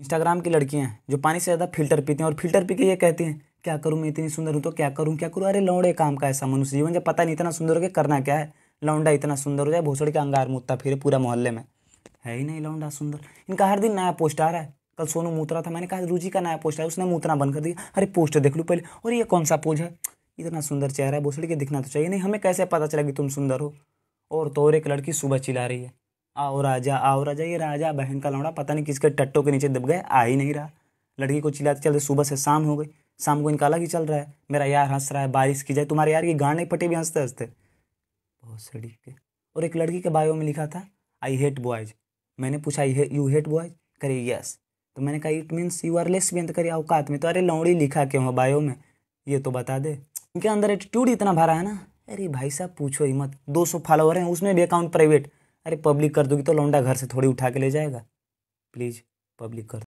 Instagram की लड़कियाँ हैं जो पानी से ज़्यादा फिल्टर पीती हैं और फिल्टर पी के ये कहती हैं क्या करूँ मैं इतनी सुंदर हूँ तो क्या करूँ क्या करूँ अरे लौड़े काम का ऐसा मनुष्य जीवन जब पता नहीं इतना सुंदर हो गया करना क्या है लौंडा इतना सुंदर हो जाए भोसड़ के अंगार मुत्ता फिर पूरा मोहल्ले में है ही नहीं लौंडा सुंदर इनका हर दिन नया पोस्ट आ रहा है कल सोनू मूत्रा था मैंने कहा रूजी का नया पोस्ट है उसने मूतना बंद कर दिया अरे पोस्ट देख लूँ पहले और ये कौन सा पोज है इतना सुंदर चेहरा है भोसड़ी के दिखना तो चाहिए नहीं हमें कैसे पता चला कि तुम सुंदर हो और तो और एक लड़की सुबह चिल्ला रही है आओ राजा आओ राजा ये राजा बहन का लौड़ा पता नहीं किसके टट्टों के नीचे दब गए आ ही नहीं रहा लड़की को चिल्लाते चलते सुबह से शाम हो गई शाम को इनका अलग ही चल रहा है मेरा यार हंस रहा है बारिश की जाए तुम्हारे यार की गाने पटे भी हंसते हंसते बहुत सड़ी के और एक लड़की के बायो में लिखा था आई हेट बॉयज मैंने पूछा यू हेट बॉयज करे यस तो मैंने कहा it means you are less तो करे औकात में तो अरे लौड़ी लिखा क्यों हो बायो में ये तो बता दे इनके अंदर एटीट्यूड इतना भरा है ना अरे भाई साहब पूछो ही मत सौ फॉलोवर हैं उसमें भी अकाउंट प्राइवेट अरे पब्लिक कर दोगी तो लौंडा घर से थोड़ी उठा के ले जाएगा प्लीज़ पब्लिक कर